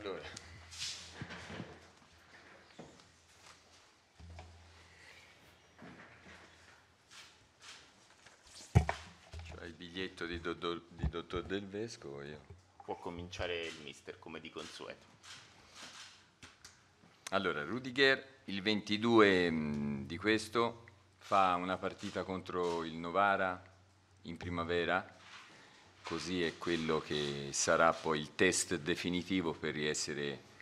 Allora. Cioè il biglietto di, dottor, di dottor Del Vescovo io. Può cominciare il mister come di consueto. Allora, Rudiger il 22 mm, di questo fa una partita contro il Novara in primavera così è quello che sarà poi il test definitivo per essere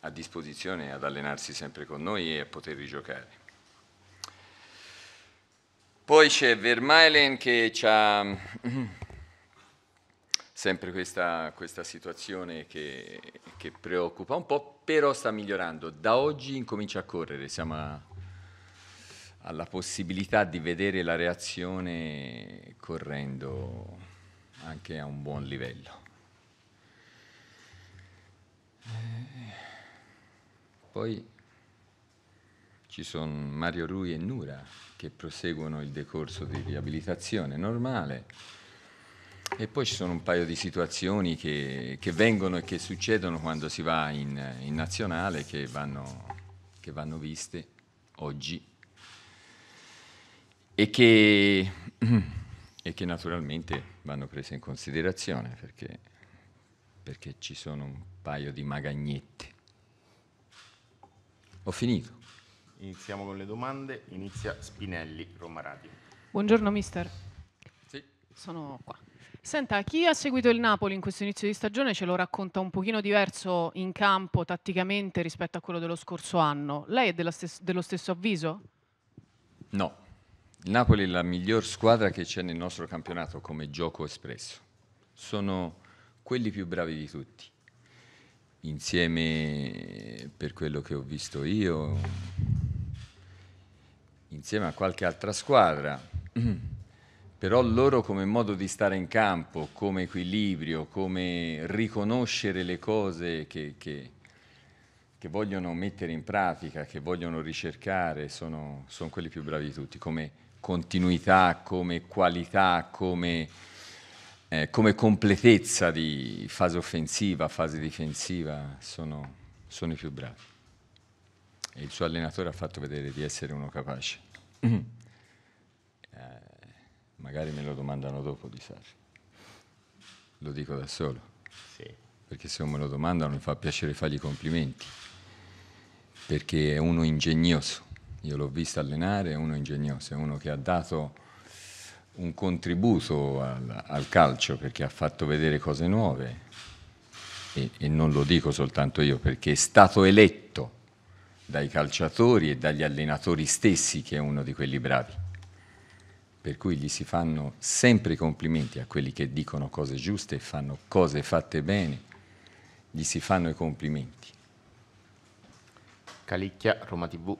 a disposizione ad allenarsi sempre con noi e a poter rigiocare. Poi c'è Vermaelen che ha sempre questa, questa situazione che, che, preoccupa un po', però sta migliorando. Da oggi incomincia a correre, siamo a, alla possibilità di vedere la reazione correndo anche a un buon livello. Eh, poi ci sono Mario Rui e Nura che proseguono il decorso di riabilitazione normale e poi ci sono un paio di situazioni che, che vengono e che succedono quando si va in, in nazionale che vanno, che vanno viste oggi e che, e che naturalmente vanno prese in considerazione perché, perché ci sono un paio di magagnetti. Ho finito. Iniziamo con le domande. Inizia Spinelli, Roma Radio. Buongiorno mister. Sì. Sono qua. Senta, chi ha seguito il Napoli in questo inizio di stagione ce lo racconta un pochino diverso in campo, tatticamente, rispetto a quello dello scorso anno. Lei è dello stesso avviso? No, il Napoli è la miglior squadra che c'è nel nostro campionato come gioco espresso. Sono quelli più bravi di tutti. Insieme, per quello che ho visto io, insieme a qualche altra squadra. Però loro come modo di stare in campo, come equilibrio, come riconoscere le cose che, che, che vogliono mettere in pratica, che vogliono ricercare, sono, sono quelli più bravi di tutti. Come continuità, come qualità, come, eh, come completezza di fase offensiva, fase difensiva, sono, sono, i più bravi. E il suo allenatore ha fatto vedere di essere uno capace. Mm-hmm. eh, magari me lo domandano dopo di Sarri. Lo dico da solo. Sì. Perché se non me lo domandano mi fa piacere fargli complimenti. Perché è uno ingegnoso io l'ho visto allenare, è uno ingegnoso, è uno che ha dato un contributo al, al calcio perché ha fatto vedere cose nuove e, e non lo dico soltanto io perché è stato eletto dai calciatori e dagli allenatori stessi che è uno di quelli bravi. Per cui gli si fanno sempre i complimenti a quelli che dicono cose giuste e fanno cose fatte bene, gli si fanno i complimenti. Calicchia, Roma TV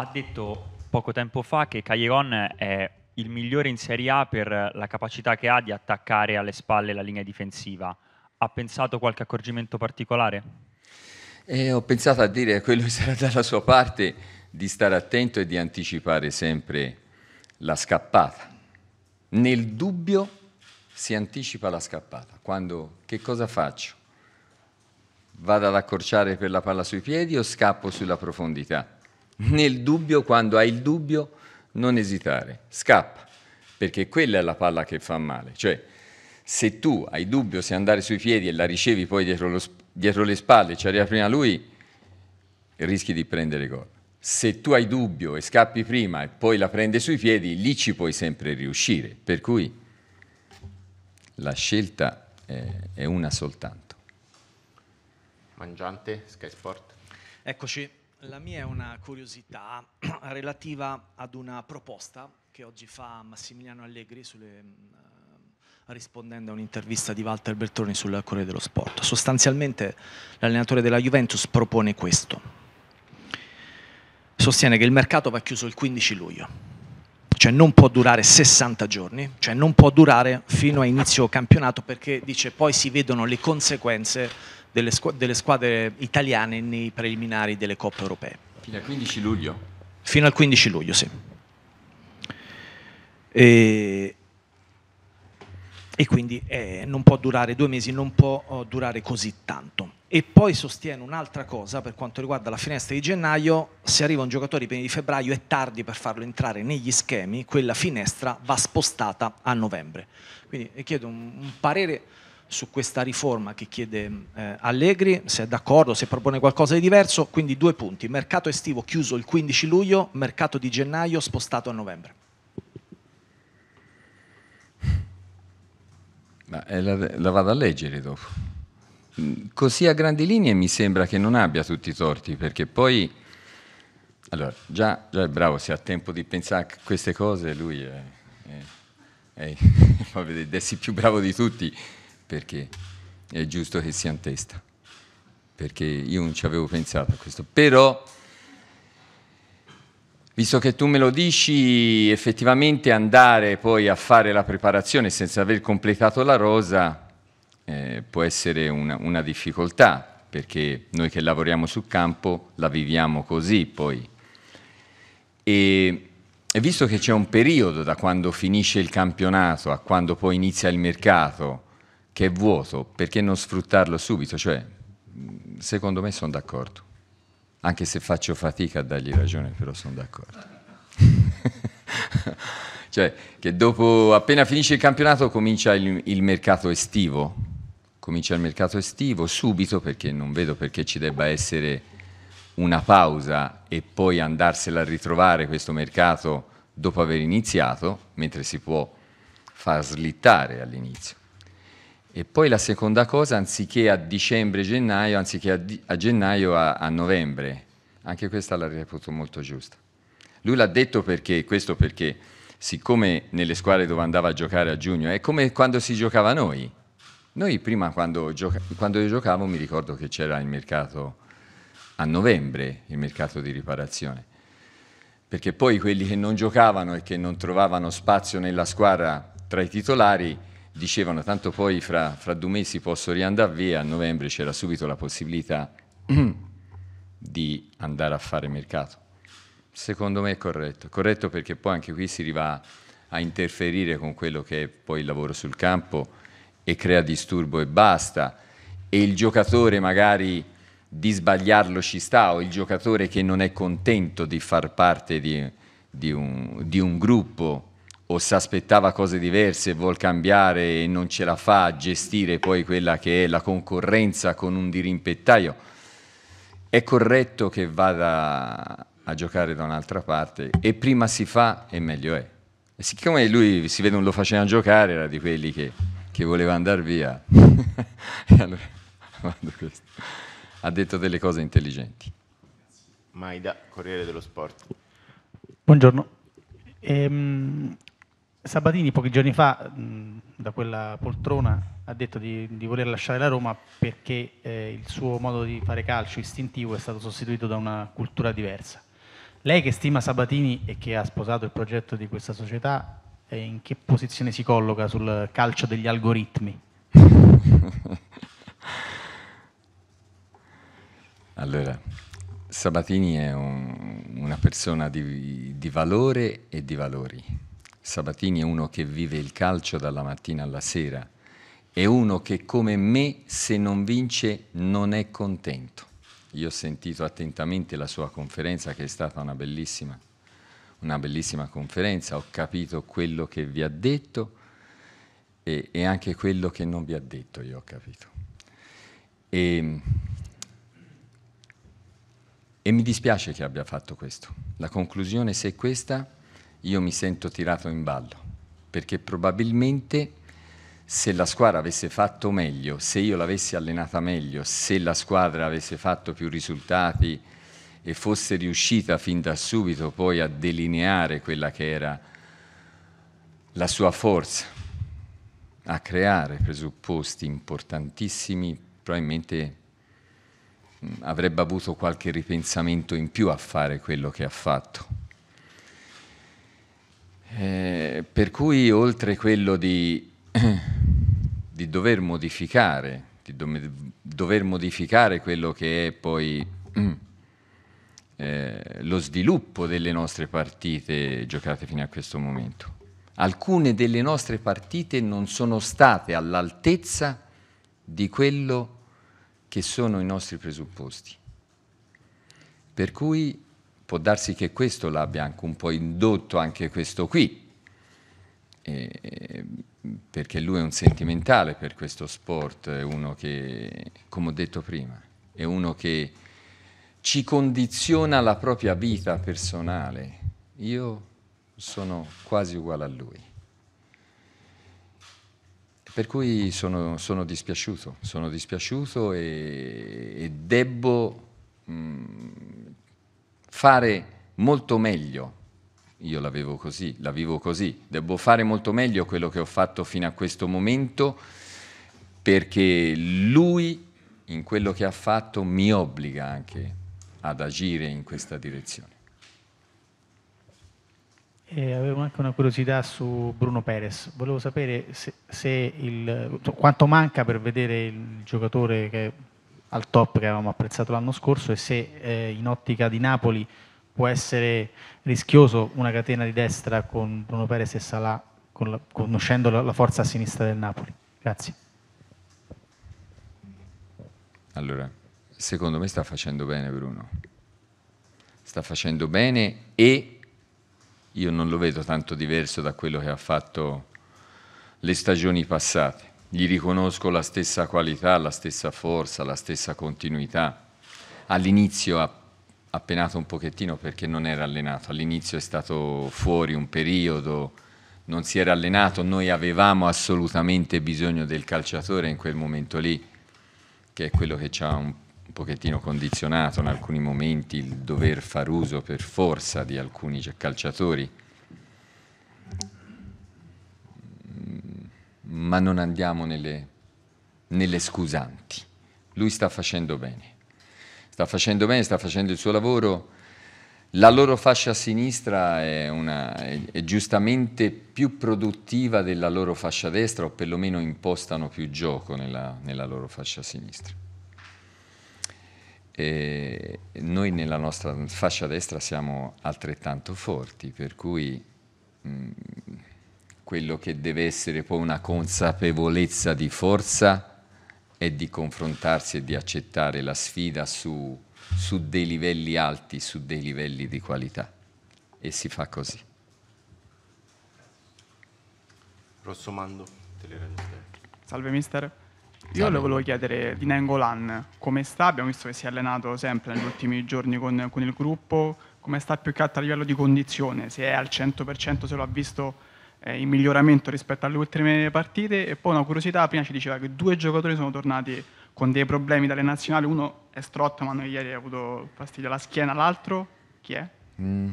ha detto poco tempo fa che Cagliaron è il migliore in Serie A per la capacità che ha di attaccare alle spalle la linea difensiva. Ha pensato qualche accorgimento particolare? Eh, ho pensato a dire a quello che sarà dalla sua parte di stare attento e di anticipare sempre la scappata. Nel dubbio si anticipa la scappata. Quando che cosa faccio? Vado ad accorciare per la palla sui piedi o scappo sulla profondità? Nel dubbio, quando hai il dubbio, non esitare, scappa, perché quella è la palla che fa male. Cioè, se tu hai dubbio se andare sui piedi e la ricevi poi dietro, lo, dietro le spalle, ci arriva prima lui, rischi di prendere gol. Se tu hai dubbio e scappi prima e poi la prendi sui piedi, lì ci puoi sempre riuscire. Per cui la scelta è una soltanto. Mangiante, Sky Sport. Eccoci, la mia è una curiosità relativa ad una proposta che oggi fa Massimiliano Allegri sulle, mm, eh, rispondendo a un'intervista di Walter Bertoni sul Corriere dello Sport. Sostanzialmente l'allenatore della Juventus propone questo. Sostiene che il mercato va chiuso il 15 luglio, cioè non può durare 60 giorni, cioè non può durare fino a inizio campionato perché dice poi si vedono le conseguenze delle, squ- delle squadre italiane nei preliminari delle coppe europee. Fino al 15 luglio? Fino al 15 luglio, sì. E, e quindi eh, non può durare due mesi, non può oh, durare così tanto. E poi sostiene un'altra cosa per quanto riguarda la finestra di gennaio, se arriva un giocatore i primi di febbraio è tardi per farlo entrare negli schemi, quella finestra va spostata a novembre. Quindi eh, chiedo un, un parere su questa riforma che chiede eh, Allegri, se è d'accordo, se propone qualcosa di diverso. Quindi due punti, mercato estivo chiuso il 15 luglio, mercato di gennaio spostato a novembre. Ma, eh, la, la vado a leggere dopo. Così a grandi linee mi sembra che non abbia tutti i torti, perché poi... Allora, già, già, è bravo, se ha tempo di pensare a queste cose, lui è, è, è, è, più bravo di tutti perché è giusto che sia in testa, perché io non ci avevo pensato a questo. Però, visto che tu me lo dici, effettivamente andare poi a fare la preparazione senza aver completato la rosa eh, può essere una, una difficoltà, perché noi che lavoriamo sul campo la viviamo così poi. E, e visto che c'è un periodo da quando finisce il campionato a quando poi inizia il mercato, che è vuoto, perché non sfruttarlo subito? Cioè, secondo me sono d'accordo, anche se faccio fatica a dargli ragione, però sono d'accordo. cioè, che dopo, appena finisce il campionato, comincia il, il mercato estivo, comincia il mercato estivo subito, perché non vedo perché ci debba essere una pausa e poi andarsela a ritrovare questo mercato dopo aver iniziato, mentre si può far slittare all'inizio. E poi la seconda cosa, anziché a dicembre-gennaio, anziché a, di- a gennaio a-, a novembre, anche questa la reputo molto giusta. Lui l'ha detto perché, questo perché, siccome nelle squadre dove andava a giocare a giugno, è come quando si giocava noi. Noi prima quando, gioca- quando io giocavo mi ricordo che c'era il mercato a novembre, il mercato di riparazione, perché poi quelli che non giocavano e che non trovavano spazio nella squadra tra i titolari dicevano tanto poi fra, fra due mesi posso riandare via, a novembre c'era subito la possibilità di andare a fare mercato. Secondo me è corretto, corretto perché poi anche qui si va a interferire con quello che è poi il lavoro sul campo e crea disturbo e basta. E il giocatore magari di sbagliarlo ci sta, o il giocatore che non è contento di far parte di, di, un, di un gruppo o si aspettava cose diverse, e vuol cambiare e non ce la fa a gestire poi quella che è la concorrenza con un dirimpettaio, è corretto che vada a giocare da un'altra parte e prima si fa e meglio è. E siccome lui si vede non lo faceva giocare, era di quelli che, che voleva andare via. e allora, ha detto delle cose intelligenti. Maida, Corriere dello Sport. Buongiorno. Ehm, Sabatini pochi giorni fa da quella poltrona ha detto di, di voler lasciare la Roma perché eh, il suo modo di fare calcio istintivo è stato sostituito da una cultura diversa. Lei che stima Sabatini e che ha sposato il progetto di questa società, in che posizione si colloca sul calcio degli algoritmi? allora, Sabatini è un, una persona di, di valore e di valori Sabatini è uno che vive il calcio dalla mattina alla sera, è uno che come me se non vince non è contento. Io ho sentito attentamente la sua conferenza che è stata una bellissima, una bellissima conferenza, ho capito quello che vi ha detto e, e anche quello che non vi ha detto io ho capito. E, ehm, e mi dispiace che abbia fatto questo. La conclusione se è questa io mi sento tirato in ballo, perché probabilmente se la squadra avesse fatto meglio, se io l'avessi allenata meglio, se la squadra avesse fatto più risultati e fosse riuscita fin da subito poi a delineare quella che era la sua forza, a creare presupposti importantissimi, probabilmente avrebbe avuto qualche ripensamento in più a fare quello che ha fatto. Eh, per cui oltre quello di, di dover modificare, di do, dover modificare quello che è poi eh, lo sviluppo delle nostre partite giocate fino a questo momento, alcune delle nostre partite non sono state all'altezza di quello che sono i nostri presupposti. Per cui può darsi che questo l'abbia anche un po' indotto anche questo qui, e, perché lui è un sentimentale per questo sport, è uno che, come ho detto prima, è uno che ci condiziona la propria vita personale. Io sono quasi uguale a lui. Per cui sono, sono dispiaciuto, sono dispiaciuto e, e debbo... Mh, mm, fare molto meglio. Io la vivo così, la vivo così. Devo fare molto meglio quello che ho fatto fino a questo momento perché lui in quello che ha fatto mi obbliga anche ad agire in questa direzione. E avevo anche una curiosità su Bruno Perez. Volevo sapere se, se il, cioè, quanto manca per vedere il giocatore che al top che avevamo apprezzato l'anno scorso e se eh, in ottica di Napoli può essere rischioso una catena di destra con Bruno Perez e Salà, con la, conoscendo la, la forza a sinistra del Napoli. Grazie. Allora, secondo me sta facendo bene Bruno. Sta facendo bene e io non lo vedo tanto diverso da quello che ha fatto le stagioni passate gli riconosco la stessa qualità, la stessa forza, la stessa continuità. All'inizio ha, ha penato un pochettino perché non era allenato, all'inizio è stato fuori un periodo, non si era allenato, noi avevamo assolutamente bisogno del calciatore in quel momento lì, che è quello che ci ha un pochettino condizionato in alcuni momenti il dover far uso per forza di alcuni calciatori ma non andiamo nelle, nelle scusanti. Lui sta facendo bene, sta facendo bene, sta facendo il suo lavoro. La loro fascia sinistra è, una, è, è, giustamente più produttiva della loro fascia destra o perlomeno impostano più gioco nella, nella loro fascia sinistra. E noi nella nostra fascia destra siamo altrettanto forti, per cui mh, mm, quello che deve essere poi una consapevolezza di forza è di confrontarsi e di accettare la sfida su, su dei livelli alti, su dei livelli di qualità. E si fa così. Rossomando, Teleradio Salve mister. Io Salve. le volevo chiedere di Nengolan come sta, abbiamo visto che si è allenato sempre negli ultimi giorni con, con il gruppo, come sta più che altro a livello di condizione, se è al 100% se lo ha visto eh, in miglioramento rispetto alle ultime partite e poi una curiosità, prima ci diceva che due giocatori sono tornati con dei problemi dalle nazionali, uno è Strotto ma noi ieri ha avuto fastidio alla schiena, l'altro chi è? Mm.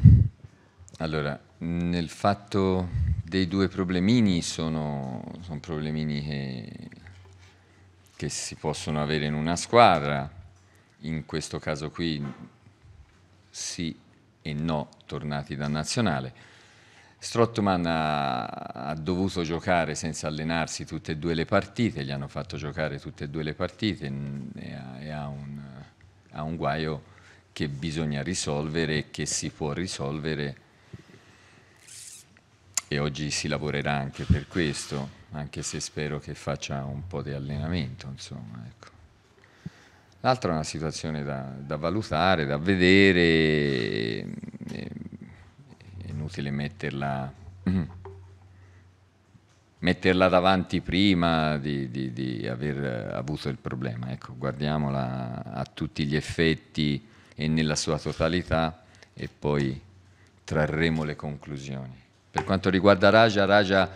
Allora, nel fatto dei due problemini sono, sono problemini che, che si possono avere in una squadra, in questo caso qui sì e no tornati da nazionale Strottman ha, ha, dovuto giocare senza allenarsi tutte e due le partite, gli hanno fatto giocare tutte e due le partite e ha, e ha, un, ha un, guaio che bisogna risolvere e che si può risolvere e oggi si lavorerà anche per questo, anche se spero che faccia un po' di allenamento. Ecco. L'altra ecco. è una situazione da, da valutare, da vedere inutile metterla, mm, metterla davanti prima di, di, di, aver avuto il problema. Ecco, guardiamola a tutti gli effetti e nella sua totalità e poi trarremo le conclusioni. Per quanto riguarda Raja, Raja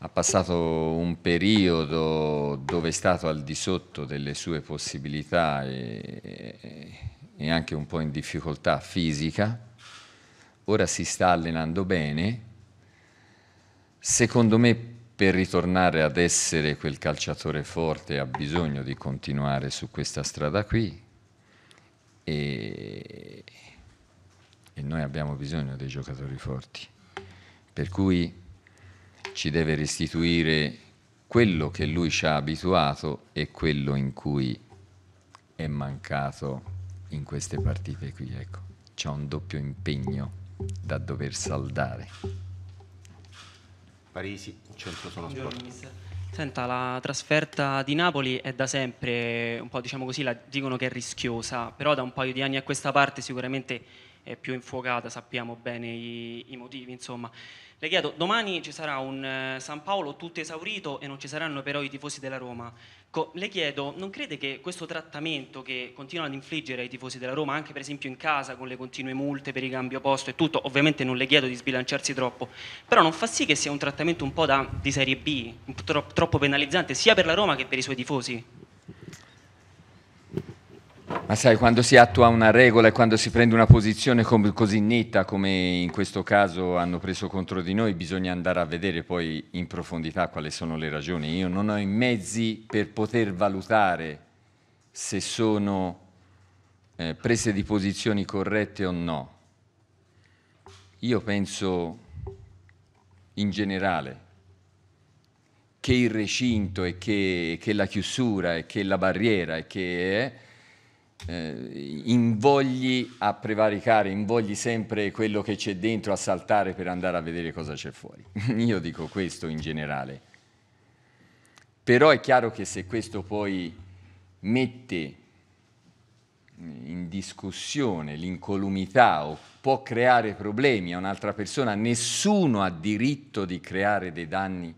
ha passato un periodo dove è stato al di sotto delle sue possibilità e, e anche un po' in difficoltà fisica ora si sta allenando bene, secondo me per ritornare ad essere quel calciatore forte ha bisogno di continuare su questa strada qui e, e noi abbiamo bisogno dei giocatori forti, per cui ci deve restituire quello che lui ci ha abituato e quello in cui è mancato in queste partite qui. Ecco, c'è un doppio impegno da dover saldare. Parisi, centro sono sport. Senta, la trasferta di Napoli è da sempre un po', diciamo così, la dicono che è rischiosa, però da un paio di anni a questa parte sicuramente è più infuocata, sappiamo bene i, i motivi, insomma. Le chiedo, domani ci sarà un eh, San Paolo tutto esaurito e non ci saranno però i tifosi della Roma. Co- le chiedo, non crede che questo trattamento che continuano ad infliggere ai tifosi della Roma, anche per esempio in casa con le continue multe per i cambi posto e tutto, ovviamente non le chiedo di sbilanciarsi troppo, però non fa sì che sia un trattamento un po' da, di serie B, tro- troppo penalizzante sia per la Roma che per i suoi tifosi? Ma sai, quando si attua una regola e quando si prende una posizione così netta come in questo caso hanno preso contro di noi, bisogna andare a vedere poi in profondità quali sono le ragioni. Io non ho i mezzi per poter valutare se sono eh, prese di posizioni corrette o no. Io penso in generale che il recinto e che, che la chiusura e che la barriera e che... Eh, eh, invogli a prevaricare, invogli sempre quello che c'è dentro a saltare per andare a vedere cosa c'è fuori. Io dico questo in generale. Però è chiaro che se questo poi mette in discussione l'incolumità o può creare problemi a un'altra persona, nessuno ha diritto di creare dei danni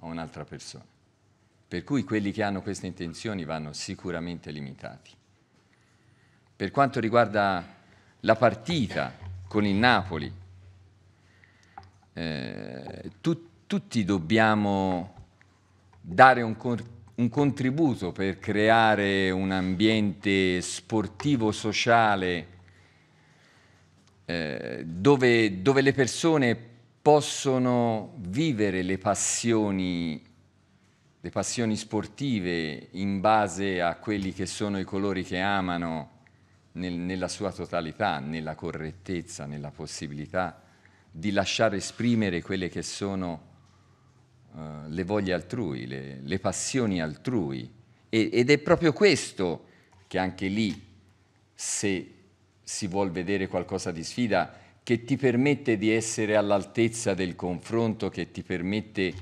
a un'altra persona. Per cui quelli che hanno queste intenzioni vanno sicuramente limitati per quanto riguarda la partita con il Napoli, eh, tu, tutti dobbiamo dare un, un contributo per creare un ambiente sportivo sociale eh, dove, dove, le persone possono vivere le passioni, le passioni sportive in base a quelli che sono i colori che amano nel, nella sua totalità, nella correttezza, nella possibilità di lasciare esprimere quelle che sono uh, le voglie altrui, le, le passioni altrui. E, ed è proprio questo che anche lì, se si vuol vedere qualcosa di sfida, che ti permette di essere all'altezza del confronto, che ti permette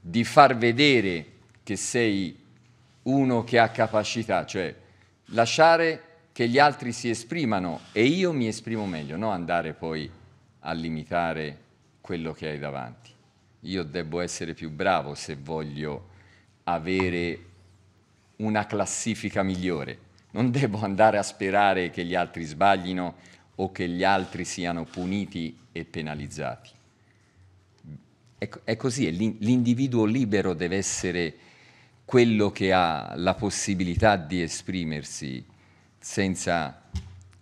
di far vedere che sei uno che ha capacità, cioè lasciare che gli altri si esprimano e io mi esprimo meglio, non andare poi a limitare quello che hai davanti. Io devo essere più bravo se voglio avere una classifica migliore. Non devo andare a sperare che gli altri sbaglino o che gli altri siano puniti e penalizzati. È, ecco, è così, l'individuo libero deve essere quello che ha la possibilità di esprimersi senza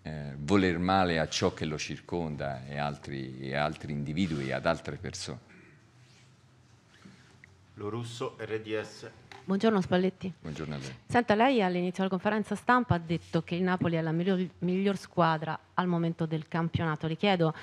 eh, voler male a ciò che lo circonda e, altri, e altri individui, ad altre persone. Lo russo RDS Buongiorno Spalletti. Buongiorno a lei. Senta, lei all'inizio della conferenza stampa ha detto che il Napoli è la miglior, miglior squadra al momento del campionato. Le chiedo,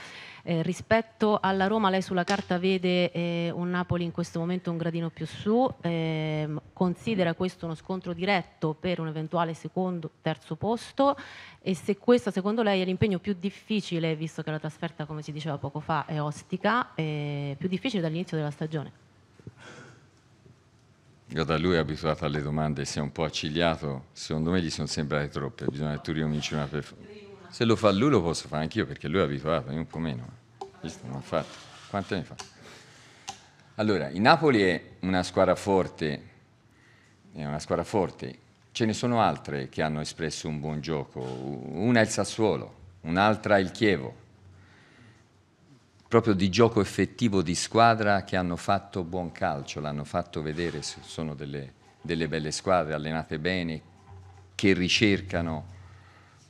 eh, rispetto alla Roma, lei sulla carta vede eh, un Napoli in questo momento un gradino più su, eh, considera questo uno scontro diretto per un eventuale secondo, terzo posto e se questo secondo lei è l'impegno più difficile, visto che la trasferta, come si diceva poco fa, è ostica, eh, più difficile dall'inizio della stagione? io da lui abituato alle domande, si è un po' accigliato, secondo me gli sono sembrate troppe, bisogna che tu ricominci una per Se lo fa lui lo posso fare anch'io perché lui è abituato, io un po' meno. Visto, non fatto. Quante ne fa? Allora, il Napoli è una squadra forte, è una squadra forte. Ce ne sono altre che hanno espresso un buon gioco. Una è il Sassuolo, un'altra è il Chievo, proprio di gioco effettivo di squadra che hanno fatto buon calcio, l'hanno fatto vedere, sono delle, delle belle squadre allenate bene, che ricercano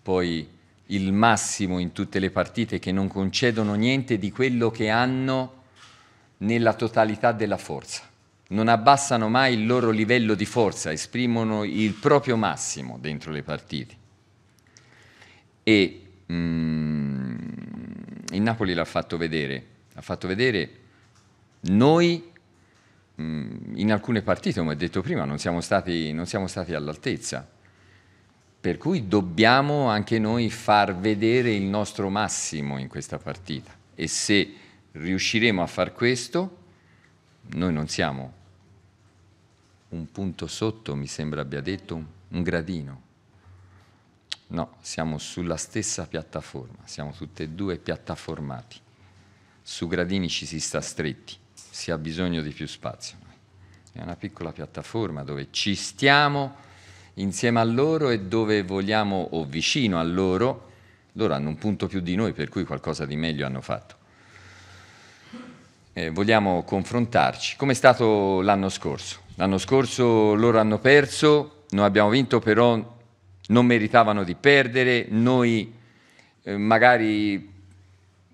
poi il massimo in tutte le partite, che non concedono niente di quello che hanno nella totalità della forza. Non abbassano mai il loro livello di forza, esprimono il proprio massimo dentro le partite. E mh, mm, il Napoli l'ha fatto vedere, ha fatto vedere noi mh, mm, in alcune partite, come ho detto prima, non siamo stati, non siamo stati all'altezza. Per cui dobbiamo anche noi far vedere il nostro massimo in questa partita. E se riusciremo a far questo, noi non siamo un punto sotto, mi sembra abbia detto, un, gradino. No, siamo sulla stessa piattaforma, siamo tutte e due piattaformati. Su gradini ci si sta stretti, si ha bisogno di più spazio. È una piccola piattaforma dove ci stiamo insieme a loro e dove vogliamo o vicino a loro. Loro hanno un punto più di noi, per cui qualcosa di meglio hanno fatto. Eh, vogliamo confrontarci, come è stato l'anno scorso. L'anno scorso loro hanno perso, noi abbiamo vinto, però non meritavano di perdere, noi eh, magari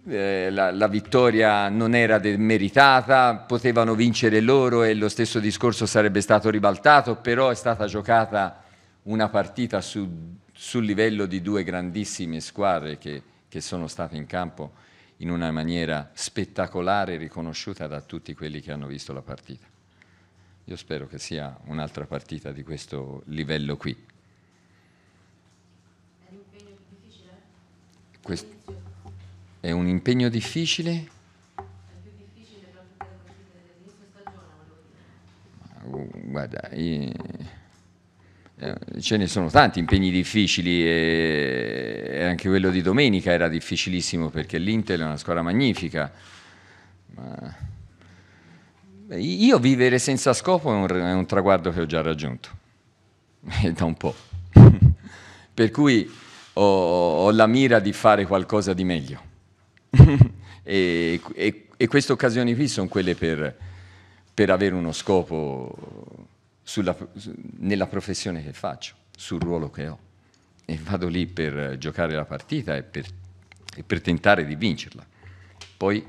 eh, la, la, vittoria non era meritata, potevano vincere loro e lo stesso discorso sarebbe stato ribaltato, però è stata giocata una partita su, sul livello di due grandissime squadre che, che sono state in campo in una maniera spettacolare riconosciuta da tutti quelli che hanno visto la partita. Io spero che sia un'altra partita di questo livello qui. Questo è un impegno difficile? Uh, guarda, eh, ce ne sono tanti impegni difficili e anche quello di domenica era difficilissimo perché l'Inter è una squadra magnifica. Ma io vivere senza scopo è un, è un traguardo che ho già raggiunto, da un po'. per cui ho, ho, la mira di fare qualcosa di meglio. e, e, e, queste occasioni qui sono quelle per, per avere uno scopo sulla, nella professione che faccio, sul ruolo che ho. E vado lì per giocare la partita e per, e per tentare di vincerla. Poi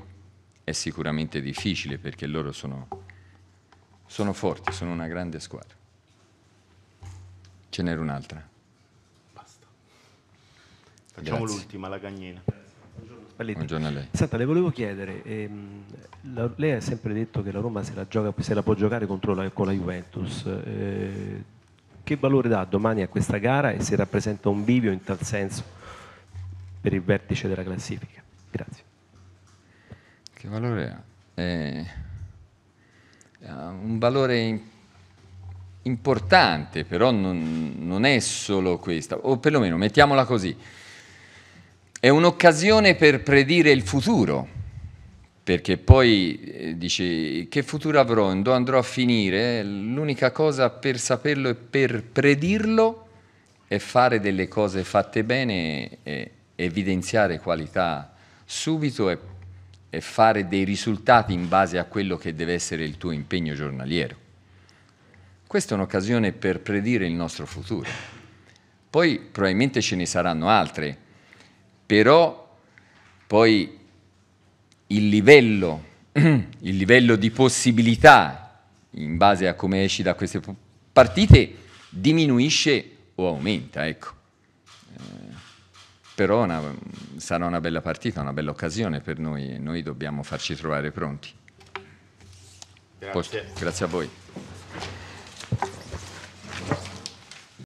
è sicuramente difficile perché loro sono, sono forti, sono una grande squadra. Ce n'era un'altra. Facciamo Grazie. l'ultima, la cagnina. Paletti. Buongiorno a lei. Senta, le volevo chiedere, ehm, la, lei ha sempre detto che la Roma se la, gioca, se la può giocare la, con la Juventus. Eh, che valore dà domani a questa gara e se rappresenta un bivio in tal senso per il vertice della classifica? Grazie. Che valore ha? Eh, ha un valore importante però non, non, è solo questa, o perlomeno mettiamola così, è un'occasione per predire il futuro, perché poi eh, dici che futuro avrò, dove andrò a finire, l'unica cosa per saperlo e per predirlo è fare delle cose fatte bene e evidenziare qualità subito e, e fare dei risultati in base a quello che deve essere il tuo impegno giornaliero. Questa è un'occasione per predire il nostro futuro. Poi probabilmente ce ne saranno altre però poi il livello, il livello di possibilità in base a come esci da queste partite diminuisce o aumenta, ecco. Eh, però una, sarà una bella partita, una bella occasione per noi e noi dobbiamo farci trovare pronti. Grazie, Posto, grazie a voi.